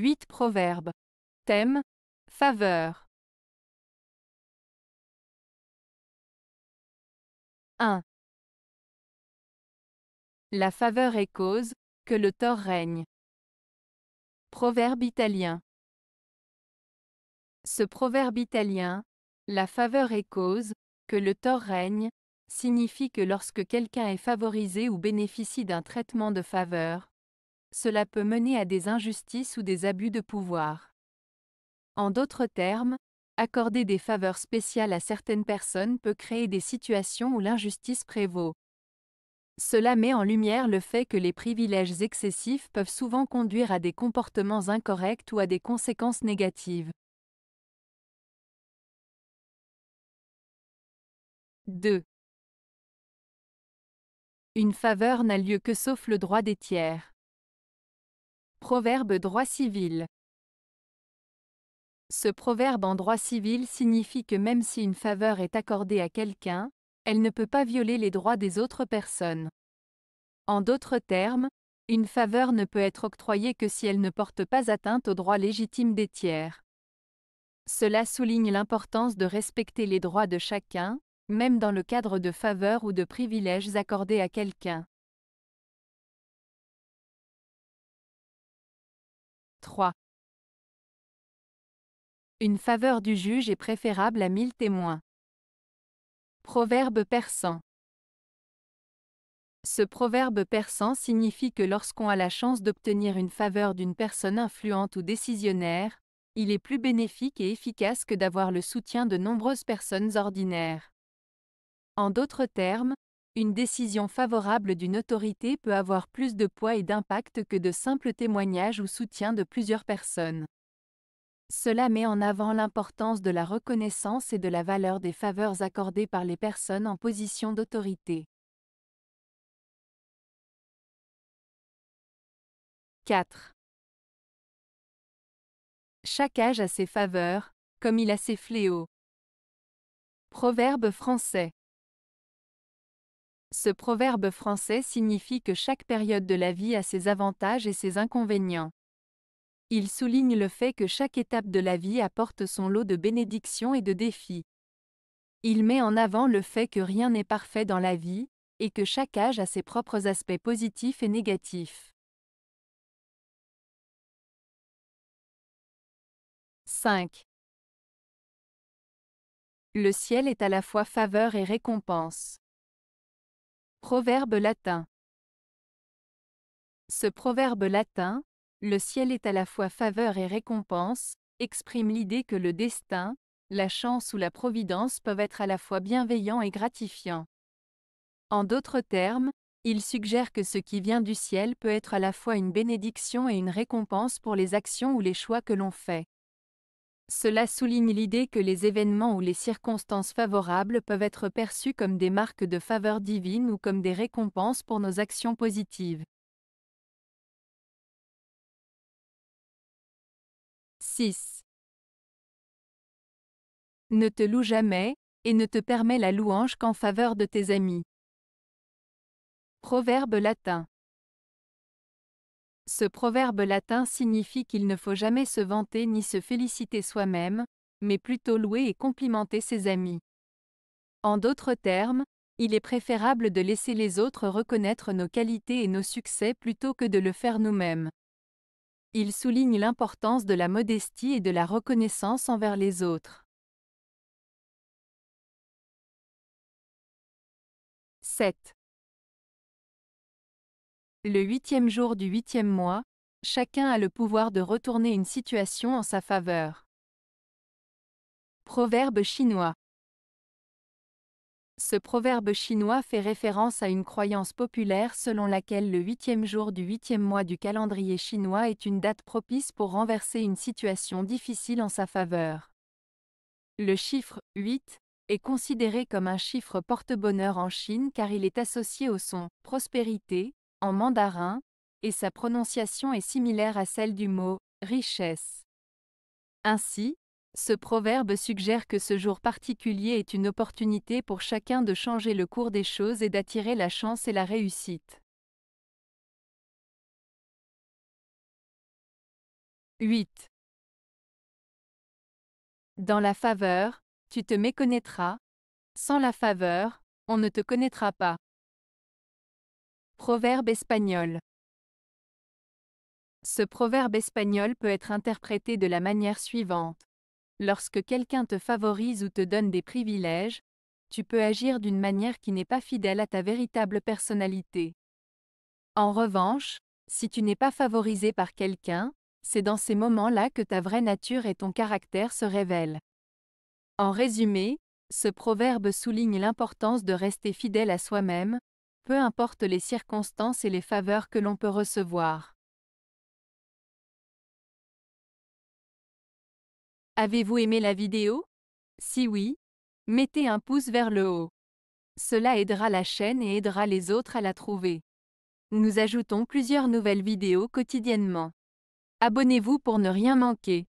8 Proverbes. Thème Faveur. 1. La faveur est cause, que le tort règne. Proverbe italien. Ce proverbe italien, la faveur est cause, que le tort règne, signifie que lorsque quelqu'un est favorisé ou bénéficie d'un traitement de faveur, cela peut mener à des injustices ou des abus de pouvoir. En d'autres termes, accorder des faveurs spéciales à certaines personnes peut créer des situations où l'injustice prévaut. Cela met en lumière le fait que les privilèges excessifs peuvent souvent conduire à des comportements incorrects ou à des conséquences négatives. 2. Une faveur n'a lieu que sauf le droit des tiers. Proverbe droit civil. Ce proverbe en droit civil signifie que même si une faveur est accordée à quelqu'un, elle ne peut pas violer les droits des autres personnes. En d'autres termes, une faveur ne peut être octroyée que si elle ne porte pas atteinte aux droits légitimes des tiers. Cela souligne l'importance de respecter les droits de chacun, même dans le cadre de faveurs ou de privilèges accordés à quelqu'un. 3. Une faveur du juge est préférable à mille témoins. Proverbe persan. Ce proverbe persan signifie que lorsqu'on a la chance d'obtenir une faveur d'une personne influente ou décisionnaire, il est plus bénéfique et efficace que d'avoir le soutien de nombreuses personnes ordinaires. En d'autres termes, une décision favorable d'une autorité peut avoir plus de poids et d'impact que de simples témoignages ou soutiens de plusieurs personnes. Cela met en avant l'importance de la reconnaissance et de la valeur des faveurs accordées par les personnes en position d'autorité. 4. Chaque âge a ses faveurs, comme il a ses fléaux. Proverbe français. Ce proverbe français signifie que chaque période de la vie a ses avantages et ses inconvénients. Il souligne le fait que chaque étape de la vie apporte son lot de bénédictions et de défis. Il met en avant le fait que rien n'est parfait dans la vie, et que chaque âge a ses propres aspects positifs et négatifs. 5. Le ciel est à la fois faveur et récompense. Proverbe latin. Ce proverbe latin, le ciel est à la fois faveur et récompense, exprime l'idée que le destin, la chance ou la providence peuvent être à la fois bienveillants et gratifiants. En d'autres termes, il suggère que ce qui vient du ciel peut être à la fois une bénédiction et une récompense pour les actions ou les choix que l'on fait. Cela souligne l'idée que les événements ou les circonstances favorables peuvent être perçus comme des marques de faveur divine ou comme des récompenses pour nos actions positives. 6. Ne te loue jamais, et ne te permets la louange qu'en faveur de tes amis. Proverbe latin. Ce proverbe latin signifie qu'il ne faut jamais se vanter ni se féliciter soi-même, mais plutôt louer et complimenter ses amis. En d'autres termes, il est préférable de laisser les autres reconnaître nos qualités et nos succès plutôt que de le faire nous-mêmes. Il souligne l'importance de la modestie et de la reconnaissance envers les autres. 7. Le huitième jour du huitième mois, chacun a le pouvoir de retourner une situation en sa faveur. Proverbe chinois Ce proverbe chinois fait référence à une croyance populaire selon laquelle le huitième jour du huitième mois du calendrier chinois est une date propice pour renverser une situation difficile en sa faveur. Le chiffre 8 est considéré comme un chiffre porte-bonheur en Chine car il est associé au son prospérité, en mandarin, et sa prononciation est similaire à celle du mot richesse. Ainsi, ce proverbe suggère que ce jour particulier est une opportunité pour chacun de changer le cours des choses et d'attirer la chance et la réussite. 8. Dans la faveur, tu te méconnaîtras. Sans la faveur, on ne te connaîtra pas. Proverbe espagnol. Ce proverbe espagnol peut être interprété de la manière suivante. Lorsque quelqu'un te favorise ou te donne des privilèges, tu peux agir d'une manière qui n'est pas fidèle à ta véritable personnalité. En revanche, si tu n'es pas favorisé par quelqu'un, c'est dans ces moments-là que ta vraie nature et ton caractère se révèlent. En résumé, ce proverbe souligne l'importance de rester fidèle à soi-même, peu importe les circonstances et les faveurs que l'on peut recevoir. Avez-vous aimé la vidéo Si oui, mettez un pouce vers le haut. Cela aidera la chaîne et aidera les autres à la trouver. Nous ajoutons plusieurs nouvelles vidéos quotidiennement. Abonnez-vous pour ne rien manquer.